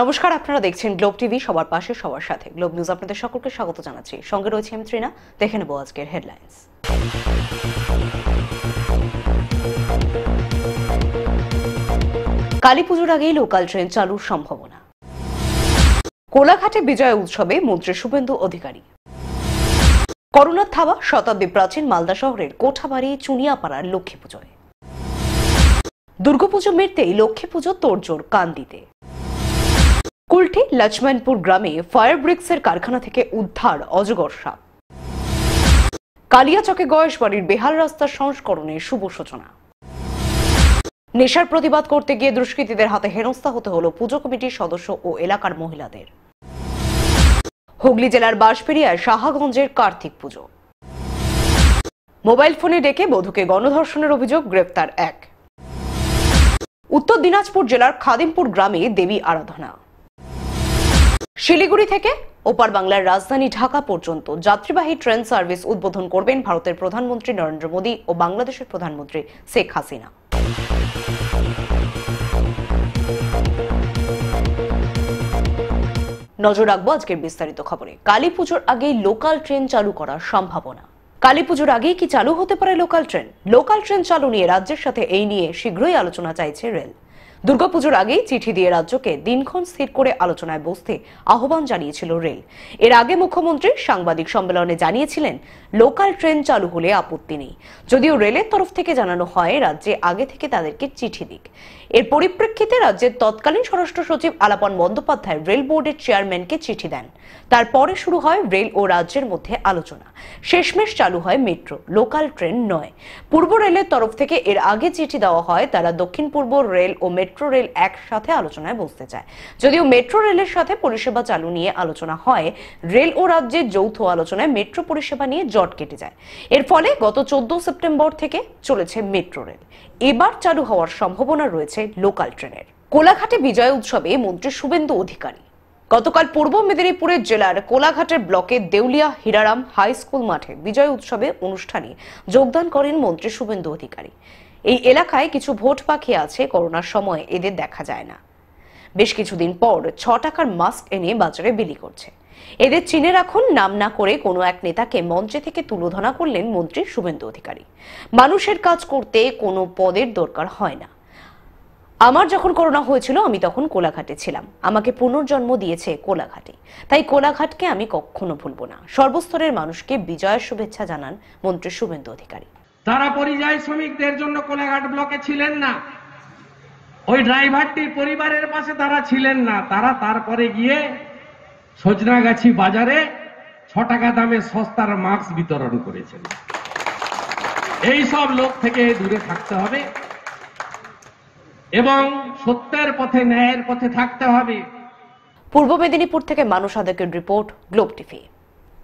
নমস্কার আপনারা দেখছেন গ্লোব টিভি সবার পাশে সবার সাথে গ্লোব নিউজ আপনাদের সকলকে স্বাগত জানাচ্ছি সঙ্গে রয়েছে আমি ত্রিনা দেখে নেব আজকের হেডলাইন্স কালী পুজোর আগেই লোকাল ট্রেন চালুর সম্ভাবনা কোলাঘাটে বিজয় উৎসবে মন্ত্রী শুভেন্দু অধিকারী করোনার থাবা শতাব্দী প্রাচীন মালদা শহরের কোঠাবাড়ি চুনিয়াপাড়ার লক্ষ্মী পুজোয় দুর্গাপুজো মেরতেই লক্ষ্মী পুজো তোড়জোড় কান্দিতে কুলঠি লক্ষ্মণপুর গ্রামে ফায়ার ব্রিক্সের কারখানা থেকে উদ্ধার অজগর সাপ কালিয়াচকে গয়েশ বাড়ির বেহাল রাস্তার সংস্করণে শুভ সূচনা নেশার প্রতিবাদ করতে গিয়ে দুষ্কৃতীদের হাতে হেনস্থা হতে হল পুজো কমিটির সদস্য ও এলাকার মহিলাদের হুগলি জেলার বাঁশপেরিয়ায় সাহাগঞ্জের কার্তিক পুজো মোবাইল ফোনে ডেকে বধুকে গণধর্ষণের অভিযোগ গ্রেপ্তার এক উত্তর দিনাজপুর জেলার খাদিমপুর গ্রামে দেবী আরাধনা শিলিগুড়ি থেকে ওপার বাংলার রাজধানী ঢাকা পর্যন্ত যাত্রীবাহী ট্রেন সার্ভিস উদ্বোধন করবেন ভারতের প্রধানমন্ত্রী নরেন্দ্র মোদী ও বাংলাদেশের প্রধানমন্ত্রী শেখ হাসিনা নজর রাখবো আজকের বিস্তারিত খবরে কালী পুজোর আগে লোকাল ট্রেন চালু করার সম্ভাবনা কালী পুজোর আগেই কি চালু হতে পারে লোকাল ট্রেন লোকাল ট্রেন চালু নিয়ে রাজ্যের সাথে এই নিয়ে শীঘ্রই আলোচনা চাইছে রেল দুর্গাপুজোর আগেই চিঠি দিয়ে রাজ্যকে দিনক্ষণ স্থির করে আলোচনায় বসতে আহ্বান জানিয়েছিল রেল এর আগে মুখ্যমন্ত্রী সাংবাদিক সম্মেলনে জানিয়েছিলেন লোকাল ট্রেন চালু হলে আপত্তি নেই যদিও রেলের তরফ থেকে জানানো হয় রাজ্যে আগে থেকে তাদেরকে চিঠি দিক এর পরিপ্রেক্ষিতে রাজ্যের তৎকালীন স্বরাষ্ট্র সচিব আলাপন বন্দ্যোপাধ্যায় রেল বোর্ডের চেয়ারম্যানকে চিঠি দেন তারপরে শুরু হয় রেল ও রাজ্যের মধ্যে আলোচনা শেষমেশ চালু হয় মেট্রো লোকাল ট্রেন নয় পূর্ব রেলের তরফ থেকে এর আগে চিঠি দেওয়া হয় তারা দক্ষিণ পূর্ব রেল ও মেট্রো মেট্রো রেল একসাথে আলোচনায় বসতে চায় যদিও মেট্রো রেলের সাথে পরিষেবা চালু নিয়ে আলোচনা হয় রেল ও রাজ্যের যৌথ আলোচনায় মেট্রো পরিষেবা নিয়ে জট কেটে যায় এর ফলে গত চোদ্দ সেপ্টেম্বর থেকে চলেছে মেট্রো রেল এবার চালু হওয়ার সম্ভাবনা রয়েছে লোকাল ট্রেনের কোলাঘাটে বিজয় উৎসবে মন্ত্রী শুভেন্দু অধিকারী গতকাল পূর্ব মেদিনীপুরের জেলার কোলাঘাটের ব্লকে দেউলিয়া হিরারাম হাই স্কুল মাঠে বিজয় উৎসবে অনুষ্ঠানে যোগদান করেন মন্ত্রী শুভেন্দু অধিকারী এই এলাকায় কিছু ভোট পাখি আছে করোনার সময় এদের দেখা যায় না বেশ কিছুদিন পর ছ টাকার মাস্ক এনে বাজারে বিলি করছে এদের চিনে রাখুন নাম না করে কোনো এক নেতাকে মঞ্চে থেকে তুলোধনা করলেন মন্ত্রী শুভেন্দু অধিকারী মানুষের কাজ করতে কোনো পদের দরকার হয় না আমার যখন করোনা হয়েছিল আমি তখন কোলাঘাটে ছিলাম আমাকে পুনর্জন্ম দিয়েছে কোলাঘাটে তাই কোলাঘাটকে আমি কখনো ভুলব না সর্বস্তরের মানুষকে বিজয়ের শুভেচ্ছা জানান মন্ত্রী শুভেন্দু অধিকারী তারা পরিযায়ী শ্রমিকদের জন্য কোলাঘাট ব্লকে ছিলেন না ওই ড্রাইভারটি পরিবারের পাশে তারা ছিলেন না তারা তারপরে গিয়ে সজনাগাছি বাজারে ছ টাকা দামে সস্তার মাস্ক বিতরণ করেছেন এই সব লোক থেকে দূরে থাকতে হবে এবং সত্যের পথে ন্যায়ের পথে থাকতে হবে পূর্ব মেদিনীপুর থেকে মানুষ আদেকের রিপোর্ট গ্লোব টিভি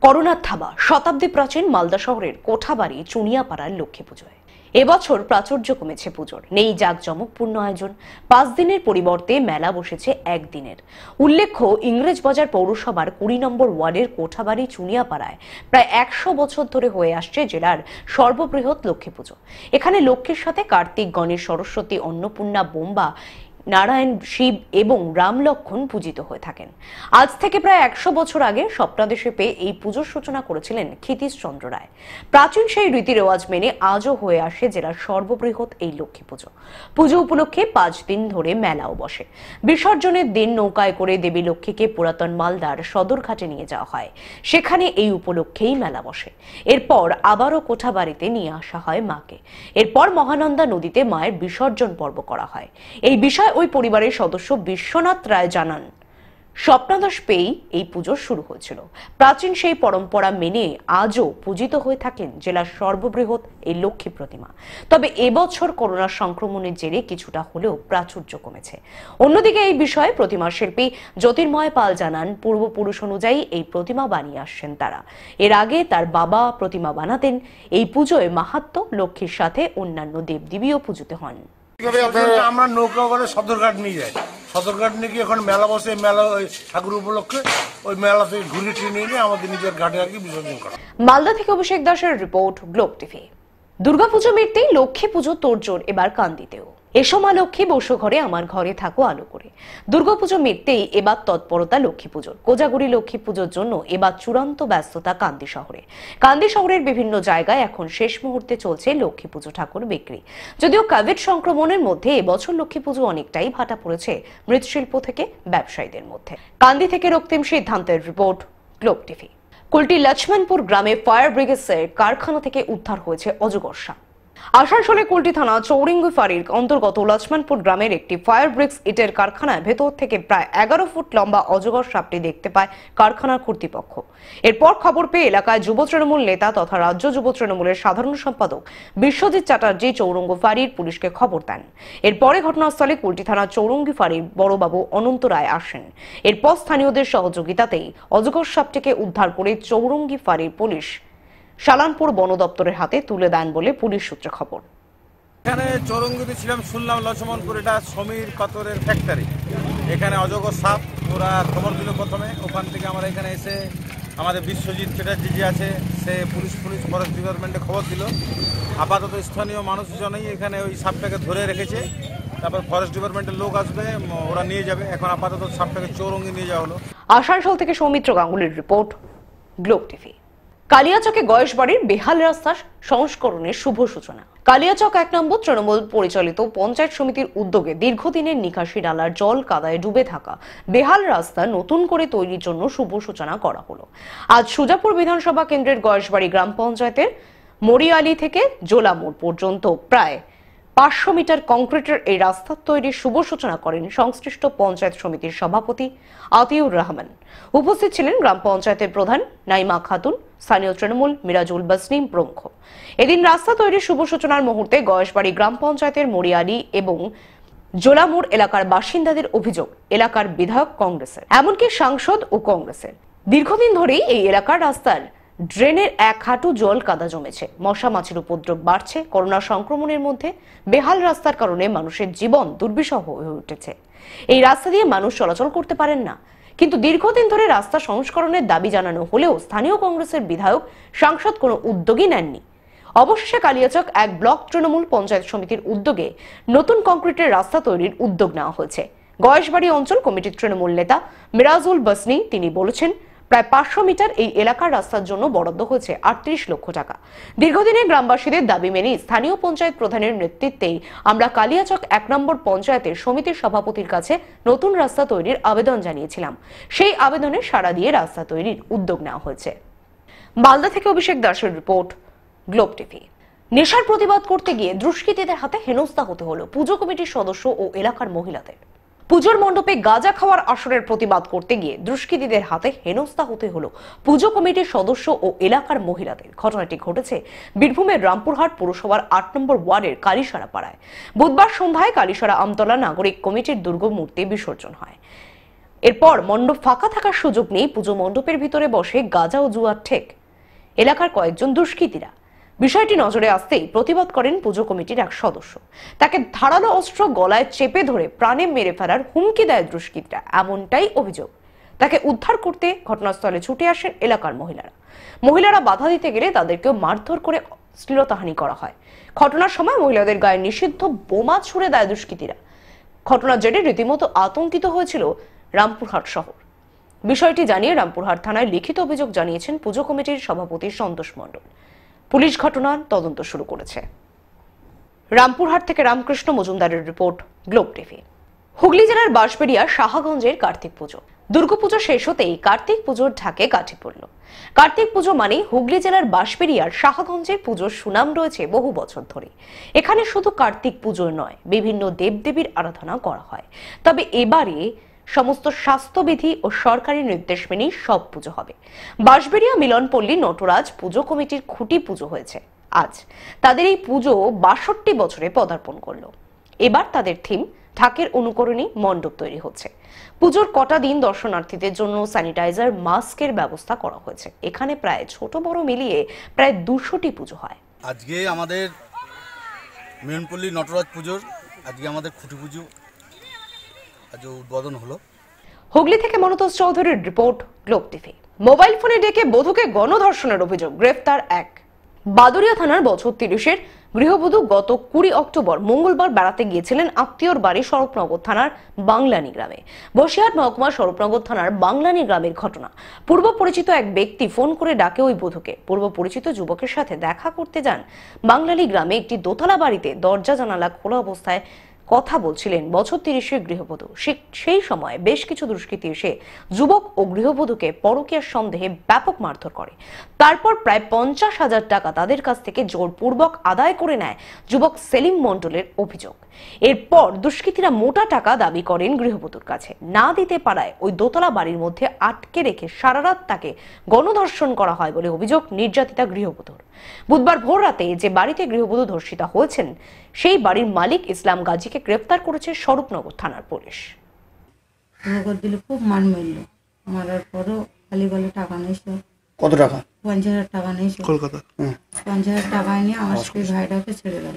করোনার থাবা শতাব্দী প্রাচীন মালদা শহরের কোঠাবাড়ি চুনিয়াপাড়ার লক্ষ্মী পুজোয় এবছর প্রাচুর্য কমেছে পুজোর নেই জাঁকজমকপূর্ণ আয়োজন পাঁচ দিনের পরিবর্তে মেলা বসেছে একদিনের উল্লেখ্য ইংরেজ বাজার পৌরসভার কুড়ি নম্বর ওয়ার্ডের কোঠাবাড়ি চুনিয়াপাড়ায় প্রায় একশো বছর ধরে হয়ে আসছে জেলার সর্ববৃহৎ লক্ষ্মী পুজো এখানে লক্ষ্মীর সাথে কার্তিক গণেশ সরস্বতী অন্নপূর্ণা বোম্বা নারায়ণ শিব এবং রাম লক্ষণ পূজিত হয়ে থাকেন আজ থেকে প্রায় একশো বছর আগে স্বপ্নাদেশে পেয়ে এই পুজোর সূচনা করেছিলেন ক্ষিতিশচন্দ্র রায় প্রাচীন সেই রীতি রেওয়াজ মেনে আজও হয়ে আসে জেলার সর্ববৃহৎ এই লক্ষ্মী পুজো পুজো উপলক্ষে পাঁচ দিন ধরে মেলাও বসে বিসর্জনের দিন নৌকায় করে দেবী লক্ষ্মীকে পুরাতন মালদার সদরঘাটে নিয়ে যাওয়া হয় সেখানে এই উপলক্ষেই মেলা বসে এরপর আবারও কোঠাবাড়িতে নিয়ে আসা হয় মাকে এরপর মহানন্দা নদীতে মায়ের বিসর্জন পর্ব করা হয় এই বিষয় ওই পরিবারের সদস্য বিশ্বনাথ রায় জানান স্বপ্নাদাস পেয়েই এই পুজো শুরু হয়েছিল প্রাচীন সেই পরম্পরা মেনে আজও পূজিত হয়ে থাকেন জেলার সর্ববৃহৎ এই লক্ষ্মী প্রতিমা তবে এবছর করোনা সংক্রমণের জেরে কিছুটা হলেও প্রাচুর্য কমেছে অন্যদিকে এই বিষয়ে প্রতিমা শিল্পী জ্যোতির্ময় পাল জানান পূর্বপুরুষ অনুযায়ী এই প্রতিমা বানিয়ে আসছেন তারা এর আগে তার বাবা প্রতিমা বানাতেন এই পুজোয় মাহাত্ম লক্ষ্মীর সাথে অন্যান্য দেবদেবীও পুজোতে হন আমরা নৌকা করে সদরঘাট নিয়ে যাই সদরঘাট নিয়ে গিয়ে এখন মেলা বসে মেলা ওই ঠাকুর উপলক্ষে ওই মেলাতে ঘুরে ট্রেনে নিয়ে আমাদের নিজের ঘাটে আর কি বিসর্জন করা মালদা থেকে অভিষেক দাসের রিপোর্ট গ্লোব টিভি দুর্গাপুজো মিটতেই লক্ষ্মী পুজো তোড়জোড় এবার কান্দিতেও এসম মা লক্ষ্মী বসো ঘরে আমার ঘরে থাকো আলো করে দুর্গাপুজো মিটতেই এবার তৎপরতা লক্ষ্মী পুজোর কোজাগুড়ি লক্ষ্মী পুজোর জন্য এবার চূড়ান্ত ব্যস্ততা কান্দি শহরে কান্দি শহরের বিভিন্ন জায়গায় এখন শেষ মুহূর্তে চলছে লক্ষ্মী পুজো ঠাকুর বিক্রি যদিও কোভিড সংক্রমণের মধ্যে এবছর লক্ষ্মী পুজো অনেকটাই ভাটা পড়েছে মৃৎশিল্প থেকে ব্যবসায়ীদের মধ্যে কান্দি থেকে রক্তিম সিদ্ধান্তের report Globe TV Kulti Lakshmanpur গ্রামে ফায়ার ব্রিগেডসের কারখানা থেকে উদ্ধার হয়েছে অজগর সাপ আসানসোলে কোল্টি থানা চৌরিঙ্গি ফাঁড়ির অন্তর্গত লক্ষ্মণপুর গ্রামের একটি ফায়ার ব্রিক্স ইটের কারখানায় ভেতর থেকে প্রায় এগারো ফুট লম্বা অজগর সাপটি দেখতে পায় কারখানার কর্তৃপক্ষ এরপর খবর পেয়ে এলাকায় যুব তৃণমূল নেতা তথা রাজ্য যুব তৃণমূলের সাধারণ সম্পাদক বিশ্বজিৎ চ্যাটার্জি চৌরঙ্গ ফাঁড়ির পুলিশকে খবর দেন এরপরে ঘটনাস্থলে কোল্টি থানা চৌরঙ্গি ফাঁড়ির বড়বাবু অনন্ত রায় আসেন এরপর স্থানীয়দের সহযোগিতাতেই অজগর সাপটিকে উদ্ধার করে চৌরঙ্গি ফাঁড়ির পুলিশ শালানপুর বন দপ্তরের হাতে তুলে দেন বলে পুলিশ সূত্রে খবর এখানে চরঙ্গিতে ছিলাম শুনলাম লক্ষ্মণপুর এটা সমীর পাথরের ফ্যাক্টরি এখানে অজগর সাপ ওরা খবর দিল প্রথমে ওখান থেকে আমরা এখানে এসে আমাদের বিশ্বজিৎ চ্যাটার্জি যে আছে সে পুলিশ পুলিশ ফরেস্ট ডিপার্টমেন্টে খবর দিল আপাতত স্থানীয় মানুষজনই এখানে ওই সাপটাকে ধরে রেখেছে তারপর ফরেস্ট ডিপার্টমেন্টের লোক আসবে ওরা নিয়ে যাবে এখন আপাতত সাপটাকে চৌরঙ্গি নিয়ে যাওয়া হলো আসানসোল থেকে সৌমিত্র গাঙ্গুলির রিপোর্ট গ্লোব টিভি কালিয়াচকে গয়েশবাড়ির বেহাল রাস্তা সংস্করণের শুভ সূচনা কালিয়াচক এক নম্বর তৃণমূল পরিচালিত পঞ্চায়েত সমিতির উদ্যোগে দীর্ঘদিনের নিকাশি ডালার জল কাদায় ডুবে থাকা বেহাল রাস্তা নতুন করে তৈরির জন্য শুভ সূচনা করা হলো আজ সুজাপুর বিধানসভা কেন্দ্রের গয়েশবাড়ি গ্রাম পঞ্চায়েতের মরিয়ালি থেকে জোলামোড় পর্যন্ত প্রায় পাঁচশো মিটার কংক্রিটের এই রাস্তা তৈরির শুভ সূচনা করেন সংশ্লিষ্ট পঞ্চায়েত সমিতির সভাপতি আতিউর রহমান উপস্থিত ছিলেন গ্রাম পঞ্চায়েতের প্রধান নাইমা খাতুন স্থানীয় তৃণমূল মিরাজুল বাসনিম প্রমুখ এদিন রাস্তা তৈরির শুভ সূচনার মুহূর্তে গয়েশবাড়ি গ্রাম পঞ্চায়েতের মরিয়ালি এবং জোলামুর এলাকার বাসিন্দাদের অভিযোগ এলাকার বিধায়ক কংগ্রেসের এমনকি সাংসদ ও কংগ্রেসের দীর্ঘদিন ধরেই এই এলাকার রাস্তার ড্রেনের এক হাঁটু জল কাদা জমেছে মশা মাছির উপদ্রব বাড়ছে করোনা সংক্রমণের মধ্যে বেহাল রাস্তার কারণে মানুষের জীবন দুর্বিষহ হয়ে উঠেছে এই রাস্তা দিয়ে মানুষ চলাচল করতে পারেন না কিন্তু দীর্ঘদিন ধরে রাস্তা সংস্করণের দাবি জানানো হলেও স্থানীয় কংগ্রেসের বিধায়ক সাংসদ কোনো উদ্যোগই নেননি অবশেষে কালিয়াচক এক ব্লক তৃণমূল পঞ্চায়েত সমিতির উদ্যোগে নতুন কংক্রিটের রাস্তা তৈরির উদ্যোগ নেওয়া হয়েছে গয়েশবাড়ি অঞ্চল কমিটির তৃণমূল নেতা মিরাজুল বসনি তিনি বলেছেন প্রায় পাঁচশো মিটার এই এলাকার রাস্তার জন্য বরাদ্দ হয়েছে আটত্রিশ লক্ষ টাকা দীর্ঘদিনে গ্রামবাসীদের দাবি মেনে স্থানীয় পঞ্চায়েত প্রধানের নেতৃত্বেই আমরা কালিয়াচক এক নম্বর পঞ্চায়েতের সমিতির সভাপতির কাছে নতুন রাস্তা তৈরির আবেদন জানিয়েছিলাম সেই আবেদনে সাড়া দিয়ে রাস্তা তৈরির উদ্যোগ নেওয়া হয়েছে মালদা থেকে অভিষেক দাসের রিপোর্ট গ্লোব টিভি নেশার প্রতিবাদ করতে গিয়ে দুষ্কৃতীদের হাতে হেনস্থা হতে হলো পুজো কমিটির সদস্য ও এলাকার মহিলাদের পুজোর মণ্ডপে গাঁজা খাওয়ার আসরের প্রতিবাদ করতে গিয়ে দুষ্কৃতীদের হাতে হেনস্থা হতে হলো পুজো কমিটির সদস্য ও এলাকার মহিলাদের ঘটনাটি ঘটেছে বীরভূমের রামপুরহাট পুরসভার আট নম্বর ওয়ার্ডের কালীসারা পাড়ায় বুধবার সন্ধ্যায় কালীসারা আমতলা নাগরিক কমিটির দুর্গমূর্তি বিসর্জন হয় এরপর মণ্ডপ ফাঁকা থাকার সুযোগ নেই পুজো মণ্ডপের ভিতরে বসে গাঁজা ও জুয়ার ঠেক এলাকার কয়েকজন দুষ্কৃতীরা বিষয়টি নজরে আসতেই প্রতিবাদ করেন পুজো কমিটির এক সদস্য তাকে ধারালো অস্ত্র গলায় চেপে ধরে প্রাণে মেরে ফেলার হুমকি দেয় দুষ্কৃতীরা এমনটাই অভিযোগ তাকে উদ্ধার করতে ঘটনাস্থলে ছুটে আসেন এলাকার মহিলারা মহিলারা বাধা দিতে গেলে তাদেরকে মারধর করে শ্লীলতাহানি করা হয় ঘটনার সময় মহিলাদের গায়ে নিষিদ্ধ বোমা ছুড়ে দেয় দুষ্কৃতীরা ঘটনার জেরে রীতিমতো আতঙ্কিত হয়েছিল রামপুরহাট শহর বিষয়টি জানিয়ে রামপুরহাট থানায় লিখিত অভিযোগ জানিয়েছেন পুজো কমিটির সভাপতি সন্তোষ মণ্ডল পুলিশ ঘটনার তদন্ত শুরু করেছে রামপুরহাট থেকে রামকৃষ্ণ মজুমদারের রিপোর্ট গ্লোব টিভি হুগলি জেলার বাঁশবেড়িয়া সাহাগঞ্জের কার্তিক পুজো দুর্গাপুজো শেষ হতেই কার্তিক পুজোর ঢাকে কাঠি পড়ল কার্তিক পুজো মানে হুগলি জেলার বাঁশবেড়িয়ার শাহাগঞ্জের পুজোর সুনাম রয়েছে বহু বছর ধরে এখানে শুধু কার্তিক পুজো নয় বিভিন্ন দেবদেবীর আরাধনা করা হয় তবে এবারে সমস্ত স্বাস্থ্যবিধি ও সরকারি নির্দেশ মেনেই সব পুজো হবে বাঁশবেড়িয়া মিলনপল্লী নটরাজ পুজো কমিটির খুঁটি পুজো হয়েছে আজ তাদের এই পুজো বাষট্টি বছরে পদার্পণ করল এবার তাদের থিম ঢাকের অনুকরণে মণ্ডপ তৈরি হচ্ছে পুজোর কটা দিন দর্শনার্থীদের জন্য স্যানিটাইজার মাস্কের ব্যবস্থা করা হয়েছে এখানে প্রায় ছোট বড় মিলিয়ে প্রায় দুশোটি পুজো হয় আজকে আমাদের মেনপল্লী নটরাজ পুজোর আজকে আমাদের খুঁটি পুজো আজও উদ্বোধন হলো হুগলি থেকে মনতোষ চৌধুরীর রিপোর্ট গ্লোব টিভি মোবাইল ফোনে ডেকে গণধর্ষণের অভিযোগ গ্রেফতার এক বাদুরিয়া থানার বছর তিরিশের গৃহবধূ গত কুড়ি অক্টোবর মঙ্গলবার বেড়াতে গিয়েছিলেন আত্মীয়র বাড়ি স্বরূপনগর থানার গ্রামে বসিরহাট মহকুমার স্বরূপনগর থানার বাংলানী গ্রামের ঘটনা পূর্ব পরিচিত এক ব্যক্তি ফোন করে ডাকে ওই বধূকে পূর্ব পরিচিত যুবকের সাথে দেখা করতে যান বাংলানি গ্রামে একটি দোতলা বাড়িতে দরজা জানালা খোলা অবস্থায় কথা বলছিলেন বছর তিরিশের গৃহবধূ সেই সময় বেশ কিছু দুষ্কৃতী এসে যুবক ও গৃহবধূকে পরকীয়ার সন্দেহে ব্যাপক মারধর করে তারপর প্রায় পঞ্চাশ হাজার টাকা তাদের কাছ থেকে জোরপূর্বক আদায় করে নেয় যুবক সেলিম মণ্ডলের অভিযোগ এরপর দুষ্কৃতীরা মোটা টাকা দাবি করেন গৃহবধূর কাছে না দিতে পারায় ওই দোতলা বাড়ির মধ্যে আটকে রেখে সারারাত তাকে গণধর্ষণ করা হয় বলে অভিযোগ নির্যাতিতা গৃহবধূর বুধবার ভোর রাতে যে বাড়িতে গৃহবধূ ধর্ষিতা হয়েছেন সেই বাড়ির মালিক ইসলাম গাজীকে গ্রেপ্তার করেছে স্বরূপনগর থানার পুলিশ দিলে হ্যাঁ, খুব মান মারার পরও খালি বলে টাকা কত টাকা পঞ্চাশ হাজার টাকা কলকাতা পঞ্চাশ হাজার টাকা নিয়ে আমার সেই ভাইটাকে ছেড়ে গেল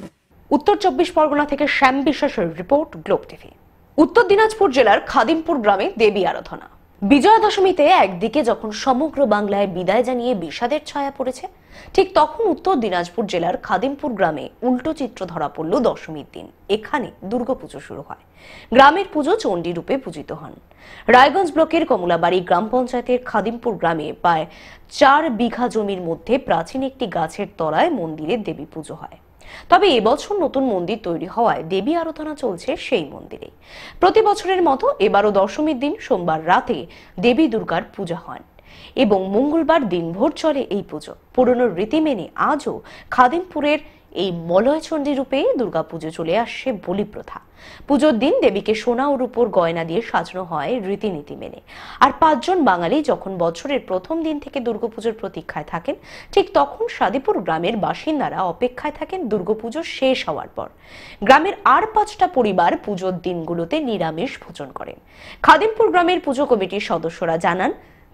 উত্তর চব্বিশ পরগনা থেকে শ্যাম বিশ্বাসের রিপোর্ট গ্লোব টিভি উত্তর দিনাজপুর জেলার খাদিমপুর গ্রামে দেবী আরাধনা বিজয়া দশমীতে একদিকে যখন সমগ্র বাংলায় বিদায় জানিয়ে বিষাদের ছায়া পড়েছে ঠিক তখন উত্তর দিনাজপুর জেলার খাদিমপুর গ্রামে উল্টো চিত্র ধরা পড়ল দশমীর দিন এখানে দুর্গাপুজো শুরু হয় গ্রামের পুজো চণ্ডী রূপে পূজিত হন রায়গঞ্জ ব্লকের কমলাবাড়ি গ্রাম পঞ্চায়েতের খাদিমপুর গ্রামে প্রায় চার বিঘা জমির মধ্যে প্রাচীন একটি গাছের তলায় মন্দিরে দেবী পুজো হয় তবে এবছর নতুন মন্দির তৈরি হওয়ায় দেবী আরাধনা চলছে সেই মন্দিরে প্রতি বছরের মতো এবারও দশমীর দিন সোমবার রাতে দেবী দুর্গার পূজা হয় এবং মঙ্গলবার দিনভর চলে এই পুজো পুরনো রীতি মেনে আজও খাদিমপুরের এই মলয় মলয়চণ্ডী রূপে দুর্গাপুজো চলে আসছে বলি প্রথা পুজোর দিন দেবীকে সোনা ও রূপোর গয়না দিয়ে সাজানো হয় রীতিনীতি মেনে আর পাঁচজন বাঙালি যখন বছরের প্রথম দিন থেকে দুর্গাপুজোর প্রতীক্ষায় থাকেন ঠিক তখন সাদিপুর গ্রামের বাসিন্দারা অপেক্ষায় থাকেন দুর্গাপুজো শেষ হওয়ার পর গ্রামের আর পাঁচটা পরিবার পুজোর দিনগুলোতে নিরামিষ ভোজন করেন খাদিমপুর গ্রামের পুজো কমিটির সদস্যরা জানান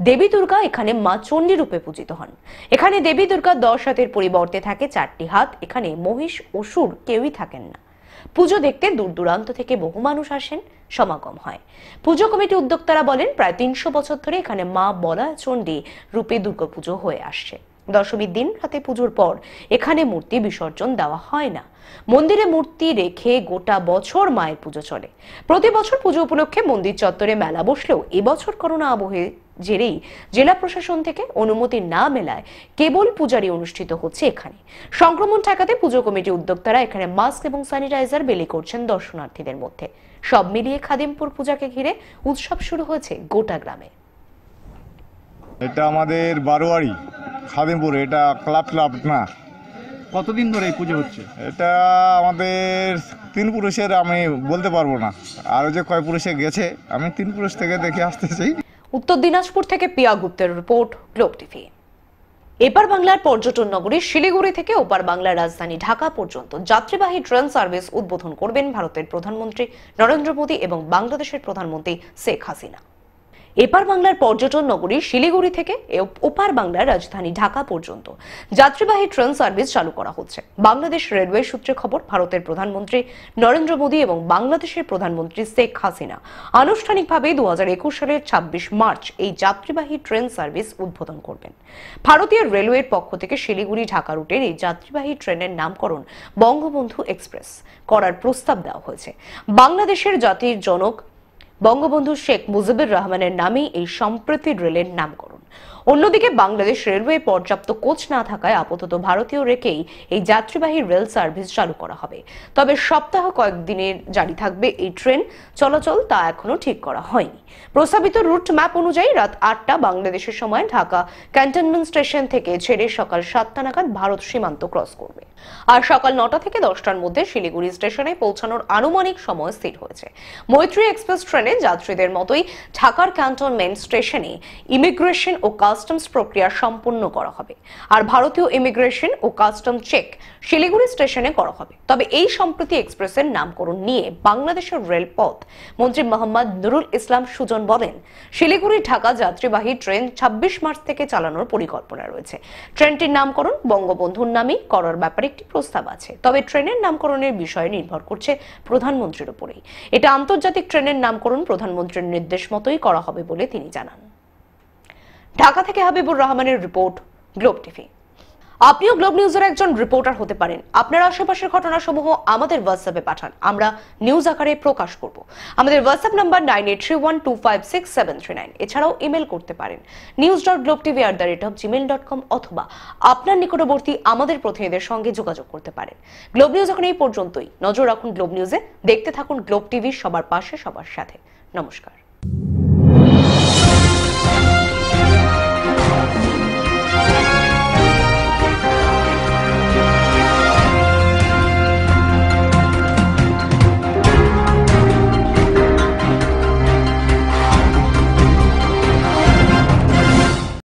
দেবী দুর্গা এখানে মা চণ্ডী রূপে পূজিত হন এখানে দেবী দুর্গা দশ হাতের পরিবর্তে থাকে চারটি হাত এখানে মহিষ অসুর কেউই থাকেন না পুজো দেখতে দূর দূরান্ত থেকে বহু মানুষ আসেন সমাগম হয় পুজো কমিটি উদ্যোক্তারা বলেন প্রায় তিনশো বছর ধরে এখানে মা বলা চণ্ডী রূপে দুর্গা পুজো হয়ে আসছে দশমীর দিন রাতে পুজোর পর এখানে মূর্তি বিসর্জন দেওয়া হয় না মন্দিরে মূর্তি রেখে গোটা বছর মায়ের পুজো চলে প্রতি বছর পুজো উপলক্ষে মন্দির চত্বরে মেলা বসলেও এবছর করোনা আবহে জেরেই জেলা প্রশাসন থেকে অনুমতি না মেলায় কেবল পূজারি অনুষ্ঠিত হচ্ছে এখানে সংক্রমণ ঠেকাতে পুজো কমিটি উদ্যোক্তারা এখানে মাস্ক এবং স্যানিটাইজার বেলি করছেন দর্শনার্থীদের মধ্যে সব মিলিয়ে খাদিমপুর পূজাকে ঘিরে উৎসব শুরু হয়েছে গোটা গ্রামে এটা আমাদের বারোয়ারি খাদিমপুর এটা ক্লাব ক্লাব না কতদিন ধরে এই পুজো হচ্ছে এটা আমাদের তিন পুরুষের আমি বলতে পারবো না আরও যে কয় পুরুষে গেছে আমি তিন পুরুষ থেকে দেখে আসতেছি উত্তর দিনাজপুর থেকে পিয়া গুপ্তের রিপোর্ট গ্লোব টিভি এপার বাংলার পর্যটন নগরী শিলিগুড়ি থেকে ওপার বাংলার রাজধানী ঢাকা পর্যন্ত যাত্রীবাহী ট্রেন সার্ভিস উদ্বোধন করবেন ভারতের প্রধানমন্ত্রী নরেন্দ্র মোদী এবং বাংলাদেশের প্রধানমন্ত্রী শেখ হাসিনা এপার বাংলার পর্যটন নগরী শিলিগুড়ি থেকে ওপার বাংলার রাজধানী ঢাকা পর্যন্ত যাত্রীবাহী ট্রেন সার্ভিস চালু করা হচ্ছে বাংলাদেশ রেলওয়ে সূত্রে খবর ভারতের প্রধানমন্ত্রী নরেন্দ্র মোদী এবং বাংলাদেশের প্রধানমন্ত্রী শেখ হাসিনা আনুষ্ঠানিকভাবে দু একুশ সালের ছাব্বিশ মার্চ এই যাত্রীবাহী ট্রেন সার্ভিস উদ্বোধন করবেন ভারতীয় রেলওয়ের পক্ষ থেকে শিলিগুড়ি ঢাকা রুটের এই যাত্রীবাহী ট্রেনের নামকরণ বঙ্গবন্ধু এক্সপ্রেস করার প্রস্তাব দেওয়া হয়েছে বাংলাদেশের জাতির জনক বঙ্গবন্ধু শেখ মুজিবুর রহমানের নামে এই সম্প্রীতির রেলের নামকরণ অন্যদিকে বাংলাদেশ রেলওয়ে পর্যাপ্ত কোচ না থাকায় আপাতত ভারতীয় রেকেই এই যাত্রীবাহী রেল সার্ভিস চালু করা হবে তবে সপ্তাহ কয়েকদিনের জারি থাকবে এই ট্রেন চলাচল তা এখনও ঠিক করা হয়নি প্রস্তাবিত রুট ম্যাপ অনুযায়ী রাত আটটা বাংলাদেশের সময় ঢাকা ক্যান্টনমেন্ট স্টেশন থেকে ছেড়ে সকাল সাতটা নাগাদ ভারত সীমান্ত ক্রস করবে আর সকাল নটা থেকে দশটার মধ্যে শিলিগুড়ি স্টেশনে পৌঁছানোর আনুমানিক সময় স্থির হয়েছে মৈত্রী এক্সপ্রেস ট্রেনে যাত্রীদের মতোই ঢাকার ক্যান্টনমেন্ট স্টেশনে ইমিগ্রেশন ও কাল কাস্টমস প্রক্রিয়া সম্পূর্ণ করা হবে আর ভারতীয় ইমিগ্রেশন ও কাস্টম চেক শিলিগুড়ি স্টেশনে করা হবে তবে এই সম্প্রতি এক্সপ্রেসের নামকরণ নিয়ে বাংলাদেশের রেলপথ মন্ত্রী মোহাম্মদ নুরুল ইসলাম সুজন বলেন শিলিগুড়ি ঢাকা যাত্রীবাহী ট্রেন ২৬ মার্চ থেকে চালানোর পরিকল্পনা রয়েছে ট্রেনটির নামকরণ বঙ্গবন্ধুর নামেই করার ব্যাপারে একটি প্রস্তাব আছে তবে ট্রেনের নামকরণের বিষয়ে নির্ভর করছে প্রধানমন্ত্রীর উপরেই এটা আন্তর্জাতিক ট্রেনের নামকরণ প্রধানমন্ত্রীর নির্দেশ মতোই করা হবে বলে তিনি জানান ঢাকা থেকে হাবিবুর রহমানের রিপোর্ট গ্লোব টিভি আপনিও গ্লোব নিউজের একজন রিপোর্টার হতে পারেন আপনার আশেপাশের ঘটনাসমূহ আমাদের হোয়াটসঅ্যাপে পাঠান আমরা নিউজ আকারে প্রকাশ করব আমাদের WhatsApp number nine eight three one two five six seven three nine এছাড়াও ইমেল করতে পারেন news dot Globe TV at the rate of Gmail dot com অথবা আপনার নিকটবর্তী আমাদের প্রতিনিধিদের সঙ্গে যোগাযোগ করতে পারেন গ্লোব নিউজ এখন এই পর্যন্তই নজর রাখুন গ্লোব নিউজে দেখতে থাকুন গ্লোব টিভি সবার পাশে সবার সাথে নমস্কার